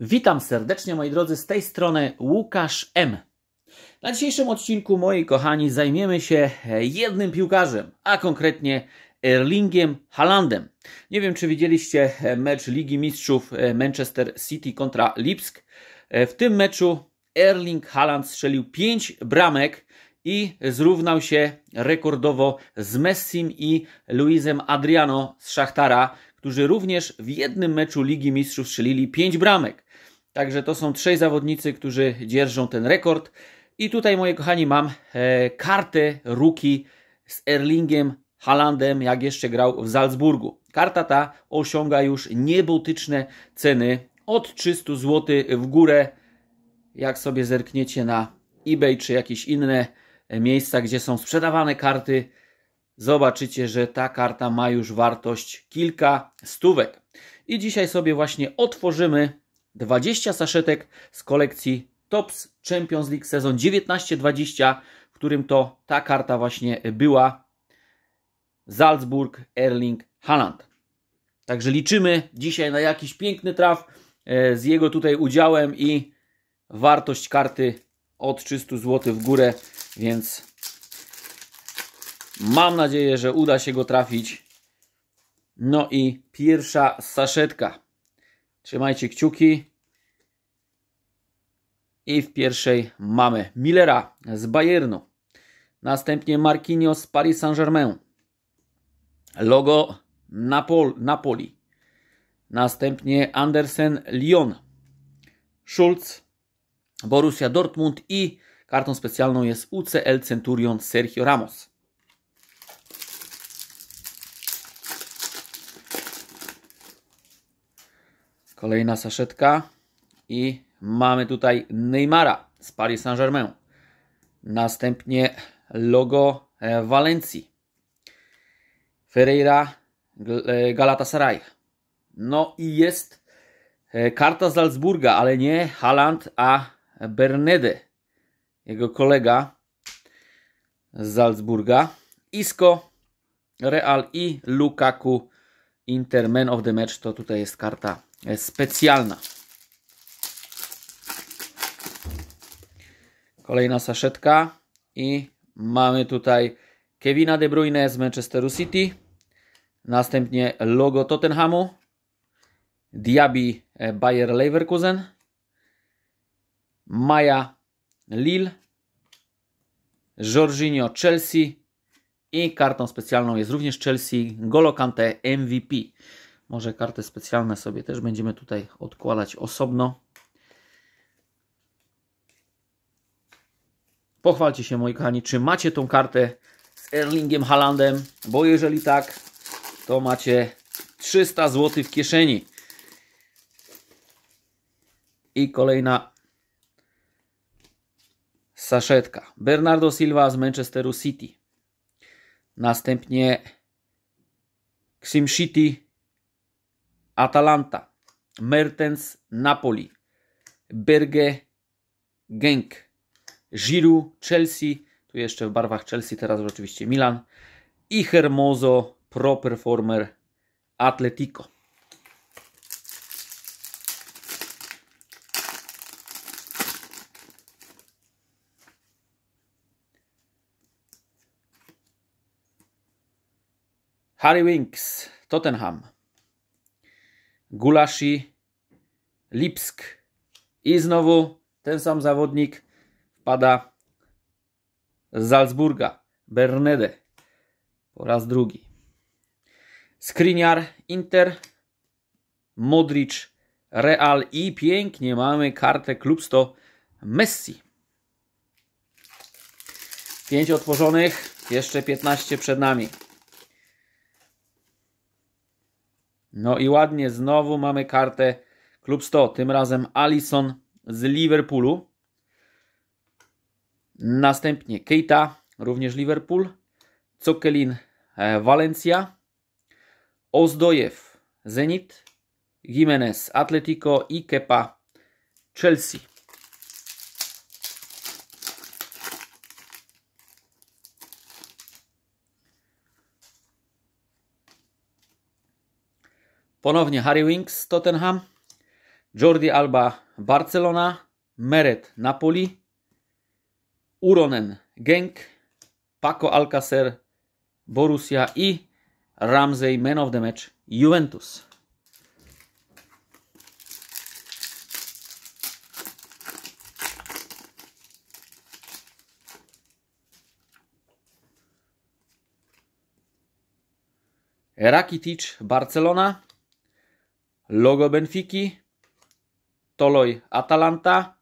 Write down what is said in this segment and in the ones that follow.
Witam serdecznie moi drodzy, z tej strony Łukasz M. Na dzisiejszym odcinku, moi kochani, zajmiemy się jednym piłkarzem, a konkretnie Erlingiem Halandem. Nie wiem, czy widzieliście mecz Ligi Mistrzów Manchester City kontra Lipsk. W tym meczu Erling Haland strzelił 5 bramek i zrównał się rekordowo z Messim i Luizem Adriano z Szachtara, którzy również w jednym meczu Ligi Mistrzów strzelili 5 bramek. Także to są trzej zawodnicy, którzy dzierżą ten rekord. I tutaj, moje kochani, mam e, kartę Ruki z Erlingiem Halandem, jak jeszcze grał w Salzburgu. Karta ta osiąga już niebotyczne ceny od 300 zł w górę. Jak sobie zerkniecie na eBay czy jakieś inne e, miejsca, gdzie są sprzedawane karty, zobaczycie, że ta karta ma już wartość kilka stówek. I dzisiaj sobie właśnie otworzymy 20 saszetek z kolekcji Tops Champions League sezon 19-20, w którym to ta karta właśnie była. Salzburg, Erling Haaland. Także liczymy dzisiaj na jakiś piękny traf e, z jego tutaj udziałem i wartość karty od 300 zł w górę, więc mam nadzieję, że uda się go trafić. No i pierwsza saszetka. Trzymajcie kciuki. I w pierwszej mamy Millera z Bayernu. Następnie Marquinhos z Paris Saint-Germain. Logo Napol Napoli. Następnie Andersen Lyon. Schulz Borussia Dortmund i kartą specjalną jest UCL Centurion Sergio Ramos. Kolejna saszetka i mamy tutaj Neymara z Paris Saint-Germain. Następnie logo e, Walencji. Ferreira e, Galatasaray. No i jest e, karta z Salzburga, ale nie Haaland, a Bernede, jego kolega z Salzburga. Isco, Real i Lukaku Interman of the Match to tutaj jest karta E, specjalna. Kolejna saszetka i mamy tutaj Kevina De Bruyne z Manchesteru City. Następnie logo Tottenhamu. Diaby e, Bayer Leverkusen. Maja Lille. Jorginho Chelsea. I kartą specjalną jest również Chelsea Golokante MVP. Może karty specjalne sobie też będziemy tutaj odkładać osobno. Pochwalcie się moi kochani, czy macie tą kartę z Erlingiem Halandem, bo jeżeli tak, to macie 300 zł w kieszeni. I kolejna saszetka. Bernardo Silva z Manchesteru City. Następnie Xim City Atalanta, Mertens, Napoli, Berge, Genk, Giroud, Chelsea, tu jeszcze w barwach Chelsea, teraz oczywiście Milan i Hermoso, Pro Performer, Atletico. Harry Winks, Tottenham. Gulashi, Lipsk i znowu ten sam zawodnik wpada z Salzburga, Bernede po raz drugi. Skriniar, Inter, Modric, Real i pięknie mamy kartę klub to Messi. 5 otworzonych, jeszcze 15 przed nami. No i ładnie, znowu mamy kartę klub 100. Tym razem Alison z Liverpoolu. Następnie Keita, również Liverpool. Cokelin, e, Valencia. Ozdojew, Zenit. Jimenez, Atletico i Kepa, Chelsea. Ponownie Harry Winks Tottenham, Jordi Alba Barcelona, Meret Napoli, Uronen Genk, Paco Alcacer Borussia i Ramsey Man of the Match Juventus. Rakitic Barcelona logo Benfiki, Toloi, Atalanta.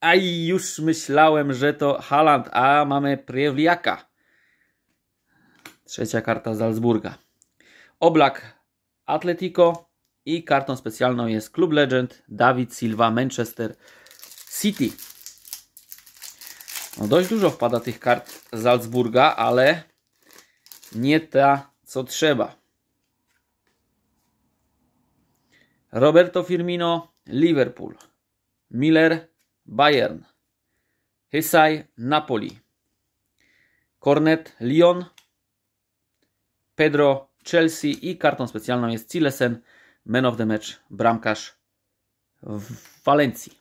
A już myślałem, że to Haland, a mamy Priewliaka. Trzecia karta Salzburga. Oblak Atletico i kartą specjalną jest Club Legend Dawid Silva Manchester City. No dość dużo wpada tych kart Salzburga, ale nie ta co trzeba. Roberto Firmino, Liverpool. Miller, Bayern. Hysaj, Napoli. Cornet, Lyon. Pedro, Chelsea. I kartą specjalną jest Cilesen, man of the match, bramkarz w Walencji.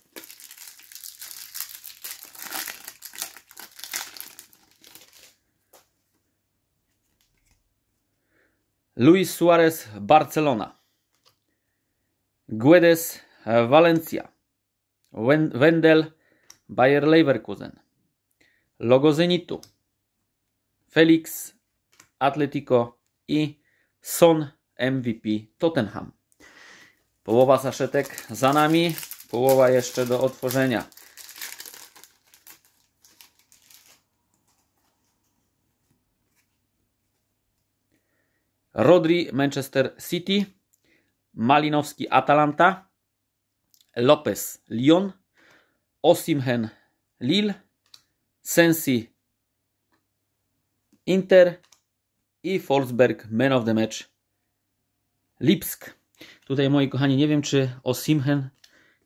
Luis Suarez, Barcelona. Guedes, Valencia. Wendel, Bayer Leverkusen. Logo Zenitu. Felix, Atletico i Son, MVP Tottenham. Połowa saszetek za nami, połowa jeszcze do otworzenia. Rodri, Manchester City. Malinowski Atalanta, Lopez Lyon, Osimhen Lille, Sensi Inter i Forsberg Man of the Match Lipsk. Tutaj moi kochani, nie wiem czy Osimhen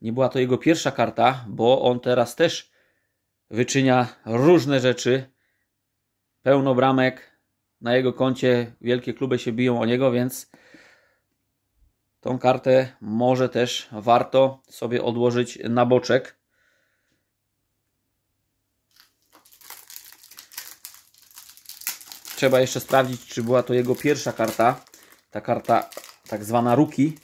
nie była to jego pierwsza karta, bo on teraz też wyczynia różne rzeczy. Pełno bramek na jego koncie, wielkie kluby się biją o niego, więc tą kartę może też warto sobie odłożyć na boczek. Trzeba jeszcze sprawdzić, czy była to jego pierwsza karta, ta karta tak zwana ruki,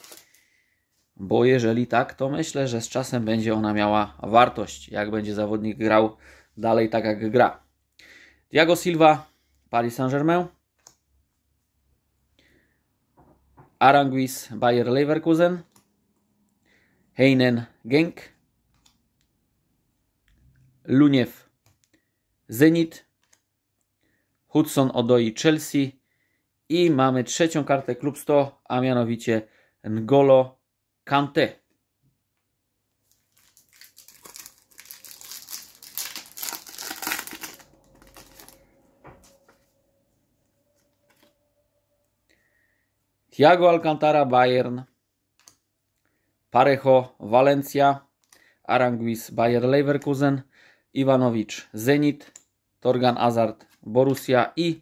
bo jeżeli tak, to myślę, że z czasem będzie ona miała wartość, jak będzie zawodnik grał dalej tak, jak gra. Diago Silva, Paris Saint-Germain. Aranguiz Bayer Leverkusen, Heinen Genk, Luniew Zenit, Hudson Odoi Chelsea i mamy trzecią kartę klub 100, a mianowicie Ngolo Kante. Thiago Alcantara Bayern, Parejo Valencia, Aranguiz Bayer Leverkusen, Iwanowicz Zenit, Torgan Azard Borussia i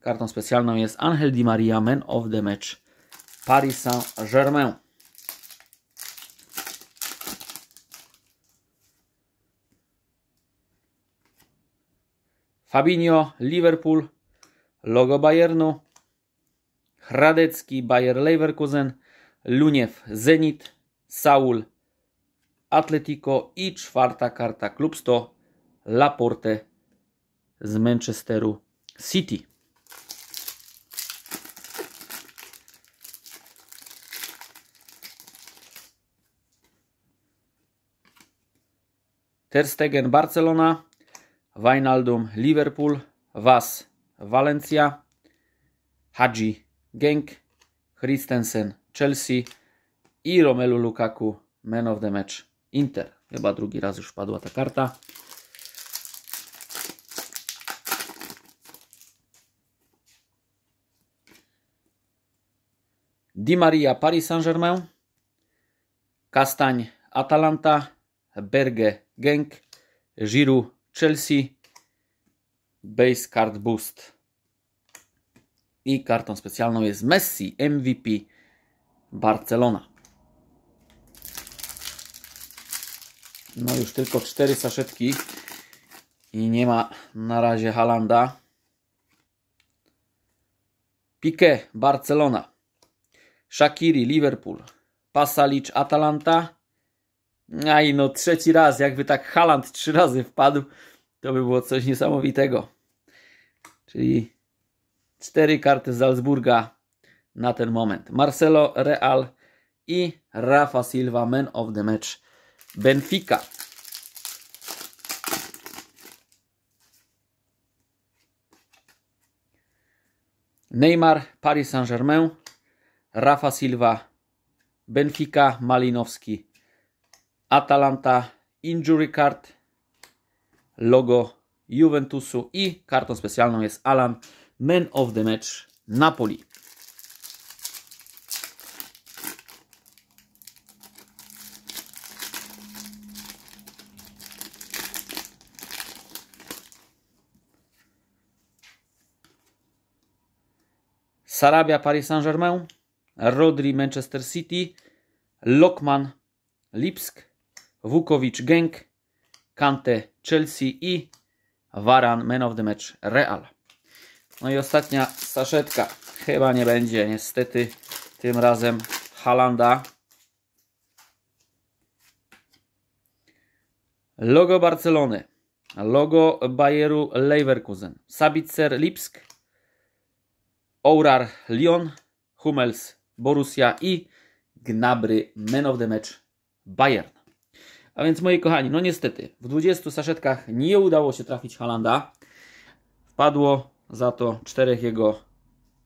kartą specjalną jest Angel Di Maria Man of the Match Paris Saint-Germain. Fabinho, Liverpool, logo Bayernu, Hradecki, Bayer Leverkusen, Luniew, Zenit, Saul, Atletico i czwarta karta klubs to Laporte z Manchesteru City. Ter Stegen Barcelona, Wijnaldum Liverpool, Vas Valencia, Hadzi Genk, Christensen, Chelsea i Romelu Lukaku, man of the match, Inter. Chyba drugi raz już padła ta karta. Di Maria, Paris Saint-Germain. Kastań, Atalanta. Berge, Genk. Giroud, Chelsea. Base Card Boost i kartą specjalną jest Messi, MVP Barcelona. No już tylko cztery saszetki i nie ma na razie Halanda. Piqué, Barcelona. Shakiri, Liverpool. Pasalicz Atalanta. A i no trzeci raz, jakby tak Haland trzy razy wpadł, to by było coś niesamowitego. Czyli Cztery karty Salzburga na ten moment. Marcelo Real i Rafa Silva, man of the match Benfica. Neymar, Paris Saint-Germain, Rafa Silva, Benfica, Malinowski, Atalanta, Injury Card, logo Juventusu i kartą specjalną jest Alan Man of the Match Napoli. Sarabia Paris Saint-Germain, Rodri Manchester City, Lokman Lipsk, Vukovic Genk, Kante Chelsea i Varan Man of the Match Real. No i ostatnia saszetka. Chyba nie będzie, niestety. Tym razem Halanda. Logo Barcelony. Logo Bayeru Leverkusen. Sabitzer Lipsk. Aurar Lyon. Hummels Borussia i Gnabry Men of the Match Bayern. A więc moi kochani, no niestety w 20 saszetkach nie udało się trafić Halanda. Wpadło za to czterech jego,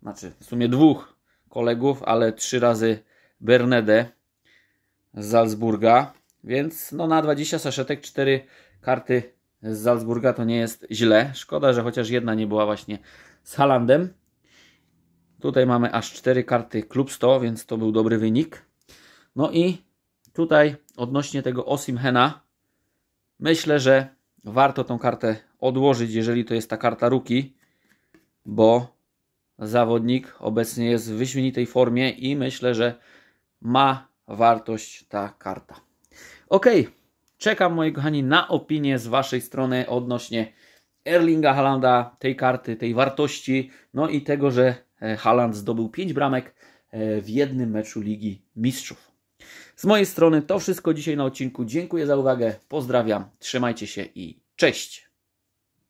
znaczy w sumie dwóch kolegów, ale trzy razy Bernede z Salzburga. Więc no na 20 saszetek cztery karty z Salzburga to nie jest źle. Szkoda, że chociaż jedna nie była właśnie z Halandem. Tutaj mamy aż cztery karty klub 100, więc to był dobry wynik. No i tutaj odnośnie tego Osimhena myślę, że warto tą kartę odłożyć, jeżeli to jest ta karta ruki, bo zawodnik obecnie jest w wyśmienitej formie i myślę, że ma wartość ta karta. Ok, czekam moi kochani na opinię z Waszej strony odnośnie Erlinga Halanda, tej karty, tej wartości, no i tego, że e, Haland zdobył 5 bramek e, w jednym meczu Ligi Mistrzów. Z mojej strony to wszystko dzisiaj na odcinku. Dziękuję za uwagę, pozdrawiam, trzymajcie się i cześć!